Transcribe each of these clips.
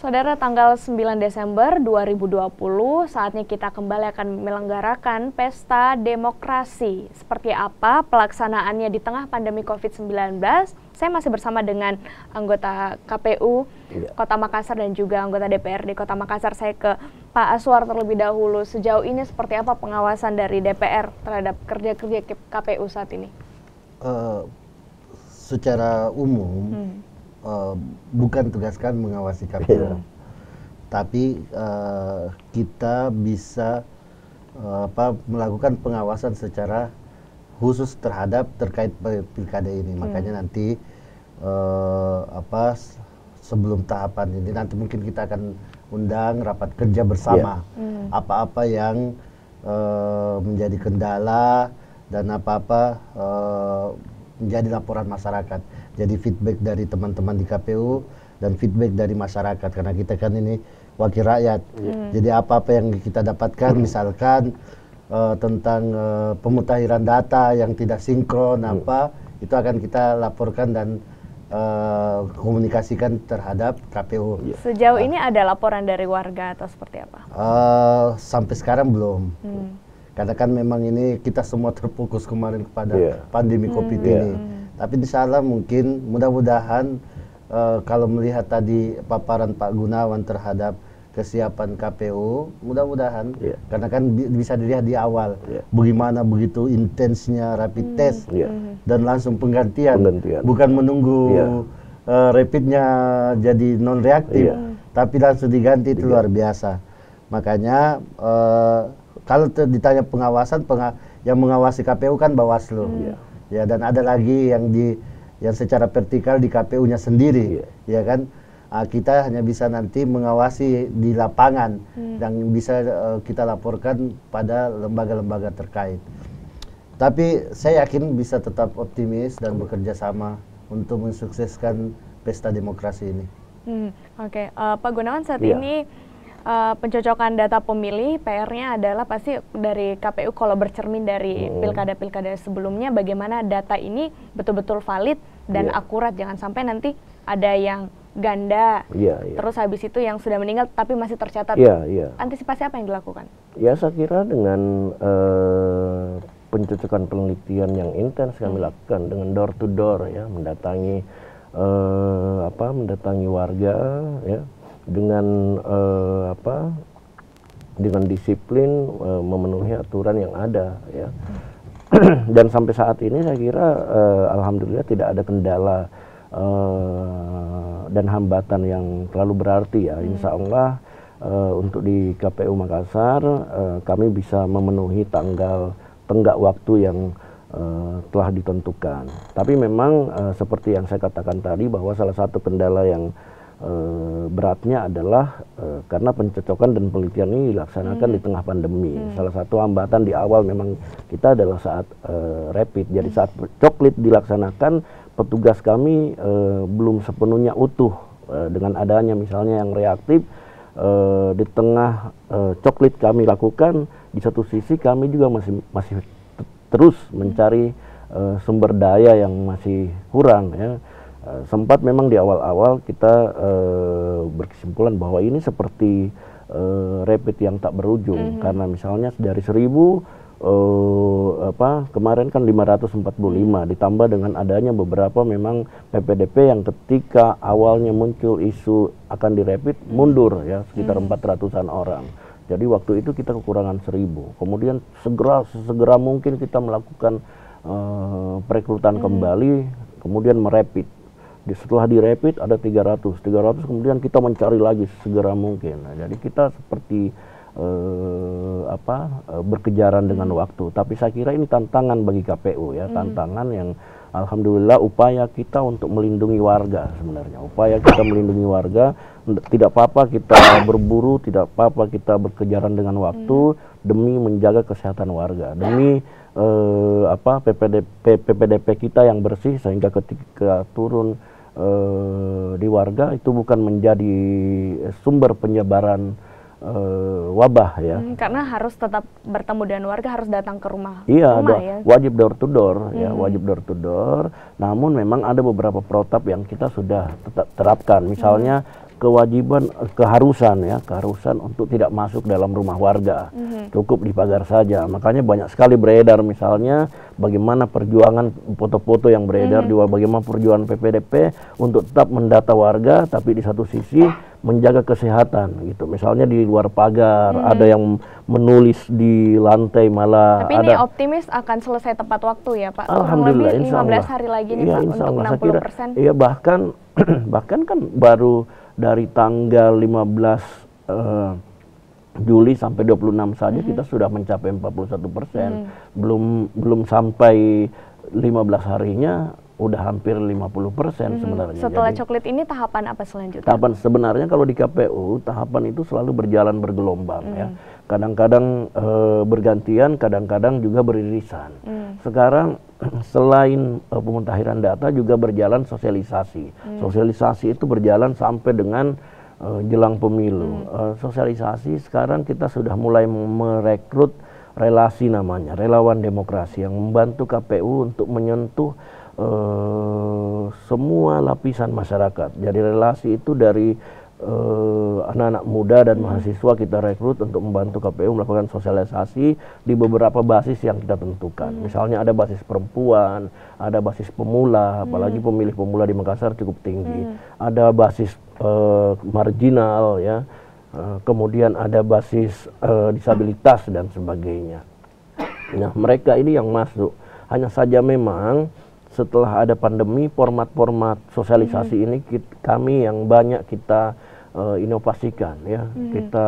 Saudara, tanggal 9 Desember 2020, saatnya kita kembali akan melenggarakan pesta demokrasi. Seperti apa pelaksanaannya di tengah pandemi COVID-19? Saya masih bersama dengan anggota KPU iya. Kota Makassar dan juga anggota DPRD Kota Makassar. Saya ke Pak Aswar terlebih dahulu. Sejauh ini seperti apa pengawasan dari DPR terhadap kerja-kerja KPU saat ini? Uh, secara umum, hmm Eh, bukan tugas kami mengawasi iya. KPU, yeah. tapi uh, kita bisa uh, apa melakukan pengawasan secara khusus terhadap terkait pilkada ini. Hmm. Makanya nanti uh, apa sebelum tahapan ini nanti mungkin kita akan undang rapat kerja bersama iya. hmm. apa-apa yeah. yang uh, menjadi kendala dan apa-apa uh, menjadi laporan masyarakat, jadi feedback dari teman-teman di KPU dan feedback dari masyarakat karena kita kan ini wakil rakyat. Hmm. Jadi apa-apa yang kita dapatkan hmm. misalkan uh, tentang uh, eh, pemutakhiran data yang tidak sinkron hmm. apa itu akan kita laporkan dan uh, komunikasikan terhadap KPU. Iya. Sejauh nah. ini ada laporan dari warga atau seperti apa? Uh, sampai sekarang belum. Hmm. Karena kan memang ini kita semua terfokus kemarin kepada yeah. pandemi hmm. COVID hmm. ini. Tapi sana mungkin mudah-mudahan uh, kalau melihat tadi paparan Pak Gunawan terhadap kesiapan KPU mudah-mudahan yeah. karena kan bi bisa dilihat di awal yeah. bagaimana begitu intensnya rapid hmm. test yeah. dan langsung penggantian, penggantian. bukan menunggu yeah. Iya. uh, rapidnya jadi non reaktif yeah. tapi langsung diganti, diganti itu iya. luar biasa makanya uh, kalau ditanya pengawasan penga yang mengawasi KPU kan Bawaslu. Hmm. Ya. ya dan ada lagi yang di yang secara vertikal di KPU-nya sendiri, yeah. ya kan? Uh, kita hanya bisa nanti mengawasi di lapangan hmm. dan bisa uh, kita laporkan pada lembaga-lembaga terkait. Tapi saya yakin bisa tetap optimis dan bekerja sama untuk mensukseskan pesta demokrasi ini. Hmm, Oke, okay. uh, eh, Pak Gunawan saat yeah. ini Eh, pencocokan data pemilih PR-nya adalah pasti dari KPU kalau bercermin dari oh. pilkada-pilkada hmm. sebelumnya bagaimana data ini betul-betul valid dan yeah. akurat jangan sampai nanti ada yang ganda yeah, yeah. terus habis itu yang sudah meninggal tapi masih tercatat yeah, yeah. antisipasi apa yang dilakukan? Ya saya kira dengan uh, pencocokan penelitian yang intens kami hmm. lakukan dengan door to door ya mendatangi uh, apa mendatangi warga ya dengan eh, apa dengan disiplin eh, memenuhi aturan yang ada ya dan sampai saat ini saya kira uh, alhamdulillah tidak ada kendala uh, dan hambatan yang terlalu berarti ya hmm. insya Allah uh, untuk di KPU Makassar uh, kami bisa memenuhi tanggal tenggak waktu yang uh, telah ditentukan tapi memang uh, seperti yang saya katakan tadi bahwa salah satu kendala yang e, beratnya adalah e, karena pencocokan dan penelitian ini dilaksanakan hmm. di tengah pandemi. Hmm. Salah satu hambatan di awal memang kita adalah saat e, rapid. Jadi hmm. saat coklit dilaksanakan petugas kami e, belum sepenuhnya utuh e, dengan adanya misalnya yang reaktif e, di tengah e, coklit kami lakukan di satu sisi kami juga masih masih terus mencari uh, sumber daya yang masih kurang ya Eh, sempat memang di awal-awal kita uh, berkesimpulan bahwa ini seperti uh, rapid yang tak berujung mm -hmm. karena misalnya dari seribu uh, apa kemarin kan 545 mhm. ditambah dengan adanya beberapa memang PPDP yang ketika awalnya muncul isu akan direpit mhm. mundur ya sekitar mm -hmm. 400-an orang. Jadi waktu itu kita kekurangan seribu. Kemudian segera segera mungkin kita melakukan uh, perekrutan mm -hmm. kembali kemudian merepit di, setelah di rapid ada 300, 300 kemudian kita mencari lagi segera mungkin. Nah, jadi kita seperti uh, apa uh, berkejaran dengan hmm. waktu. Tapi saya kira ini tantangan bagi KPU ya, hmm. tantangan yang Alhamdulillah upaya kita untuk melindungi warga sebenarnya. Upaya kita melindungi warga, tidak apa-apa kita berburu, tidak apa-apa kita berkejaran dengan waktu hmm. demi menjaga kesehatan warga, demi Uh, apa PPD, PPDP kita yang bersih sehingga ketika turun eh, di warga itu bukan menjadi sumber penyebaran eh, wabah ya. Hmm, karena harus tetap bertemu dengan warga, harus datang ke rumah. Iya, rumah, ada, ya. wajib door to door ya, hmm. ya, wajib door to door. Namun memang ada beberapa protap yang kita sudah tetap terapkan. Misalnya hmm kewajiban keharusan ya keharusan untuk tidak masuk dalam rumah warga mm-hmm. cukup di pagar saja makanya banyak sekali beredar misalnya bagaimana perjuangan foto-foto yang beredar mm-hmm. juga bagaimana perjuangan PPDP untuk tetap mendata warga tapi di satu sisi menjaga kesehatan gitu misalnya di luar pagar mm-hmm. ada yang menulis di lantai malah tapi ada, ini optimis akan selesai tepat waktu ya pak alhamdulillah lebih 15 hari lagi nih ya, pak untuk 60 persen iya bahkan bahkan kan baru dari tanggal 15 uh, eh, Juli sampai 26 saja mm -hmm. kita sudah mencapai 41 persen. Mm -hmm. Belum belum sampai 15 harinya udah hampir 50 persen mm -hmm. sebenarnya. Setelah Jadi, coklat ini tahapan apa selanjutnya? Tahapan sebenarnya kalau di KPU tahapan itu selalu berjalan bergelombang mm -hmm. ya. Mm-hmm. Kadang-kadang e, bergantian, kadang-kadang juga beririsan. Mm. Sekarang selain uh, e, pemutakhiran data juga berjalan sosialisasi. Hmm. Sosialisasi itu berjalan sampai dengan uh, jelang pemilu. Hmm. Uh, sosialisasi sekarang kita sudah mulai merekrut relasi namanya, relawan demokrasi yang membantu KPU untuk menyentuh uh, semua lapisan masyarakat. Jadi relasi itu dari Eh, anak-anak uh, muda dan mahasiswa kita rekrut untuk membantu KPU melakukan sosialisasi di beberapa basis yang kita tentukan. Hmm. Misalnya ada basis perempuan, ada basis pemula, hmm. apalagi pemilih pemula di Makassar cukup tinggi. Hmm. Ada basis uh, marginal ya. Uh, kemudian ada basis uh, disabilitas dan sebagainya. Nah, mereka ini yang masuk. Hanya saja memang setelah ada pandemi format-format sosialisasi hmm. ini kita, kami yang banyak kita uh, inovasikan ya hmm. kita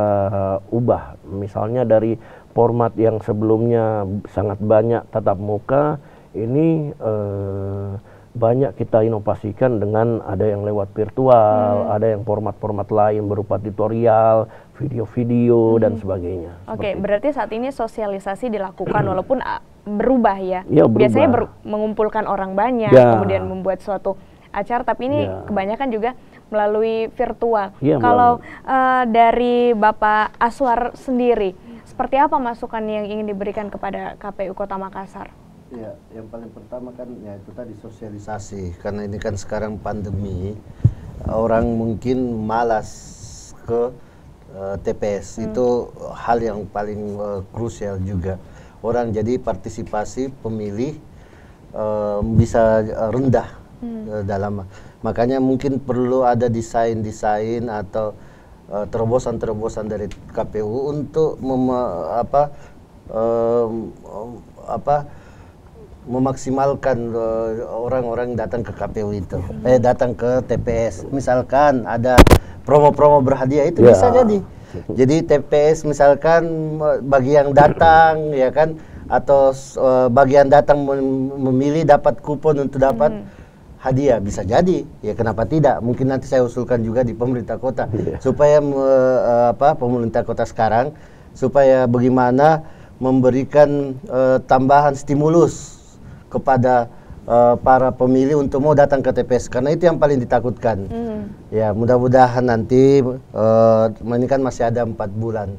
uh, ubah misalnya dari format yang sebelumnya sangat banyak tatap muka ini uh, banyak kita inovasikan dengan ada yang lewat virtual, hmm. ada yang format-format lain berupa tutorial, video-video hmm. dan sebagainya. Oke, okay, berarti saat ini sosialisasi dilakukan walaupun ah, berubah ya. ya berubah. Biasanya ber mengumpulkan orang banyak, ya. kemudian membuat suatu acara, tapi ini ya. kebanyakan juga melalui virtual. Ya, Kalau uh, dari Bapak Aswar sendiri, seperti apa masukan yang ingin diberikan kepada KPU Kota Makassar? Ya, yang paling pertama kan ya itu tadi sosialisasi karena ini kan sekarang pandemi, orang mungkin malas ke uh, eh, TPS hmm. itu hal yang paling uh, krusial juga. Orang jadi partisipasi pemilih uh, bisa rendah hmm. Eh, dalam makanya mungkin perlu ada desain-desain atau eh, terobosan-terobosan dari KPU untuk mem apa um, apa memaksimalkan eh, orang-orang uh, datang ke KPU itu hmm. eh datang ke TPS misalkan ada promo-promo berhadiah itu yeah. bisa jadi jadi TPS misalkan bagi yang datang ya kan atau uh, bagian datang memilih dapat kupon untuk dapat hmm hadiah bisa jadi ya kenapa tidak mungkin nanti saya usulkan juga di pemerintah kota yeah. supaya me, eh, apa pemerintah kota sekarang supaya bagaimana memberikan uh, tambahan stimulus kepada uh, para pemilih untuk mau datang ke TPS karena itu yang paling ditakutkan mm. ya mudah-mudahan nanti uh, ini kan masih ada empat bulan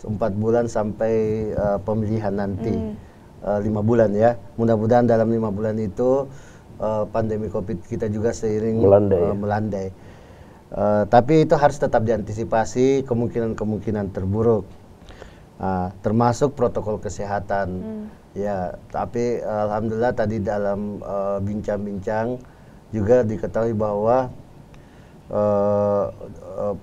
empat bulan sampai uh, pemilihan nanti mm. uh, lima bulan ya mudah-mudahan dalam lima bulan itu uh, pandemi Covid kita juga seiring melandai. Uh, melandai. Uh, tapi itu harus tetap diantisipasi kemungkinan-kemungkinan terburuk. Uh, termasuk protokol kesehatan. Hmm. Ya, tapi alhamdulillah tadi dalam bincang-bincang uh, juga diketahui bahwa uh, uh,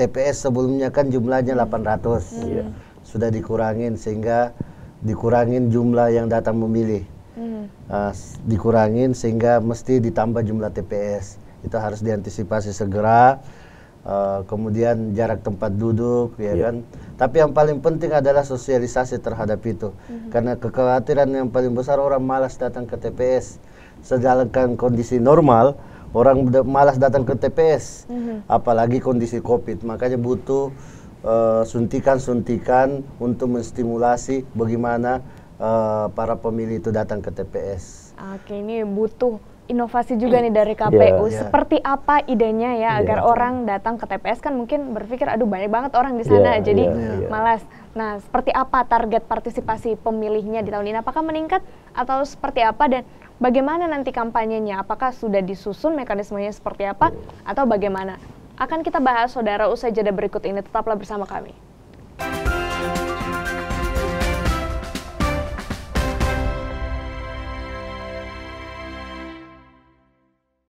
TPS sebelumnya kan jumlahnya 800. Hmm. hmm. Iya. Sudah dikurangin sehingga dikurangin jumlah yang datang memilih hmm. uh, dikurangin sehingga mesti ditambah jumlah TPS itu harus diantisipasi segera uh, kemudian jarak tempat duduk ya yeah. kan tapi yang paling penting adalah sosialisasi terhadap itu hmm karena kekhawatiran yang paling besar orang malas datang ke TPS sedangkan kondisi normal orang malas datang ke TPS hmm apalagi kondisi covid makanya butuh eh, suntikan-suntikan uh, untuk menstimulasi bagaimana Eh, para pemilih itu datang ke TPS. Oke, ini butuh inovasi juga nih dari KPU. Yeah. Iya. Seperti apa idenya ya yeah. agar orang datang ke TPS kan mungkin berpikir aduh banyak banget orang di sana yeah, jadi yeah, iya. malas. Nah, seperti apa target partisipasi pemilihnya di tahun ini? Apakah meningkat atau seperti apa dan bagaimana nanti kampanyenya? Apakah sudah disusun mekanismenya seperti apa atau bagaimana? Akan kita bahas saudara usai jeda berikut ini. Tetaplah bersama kami.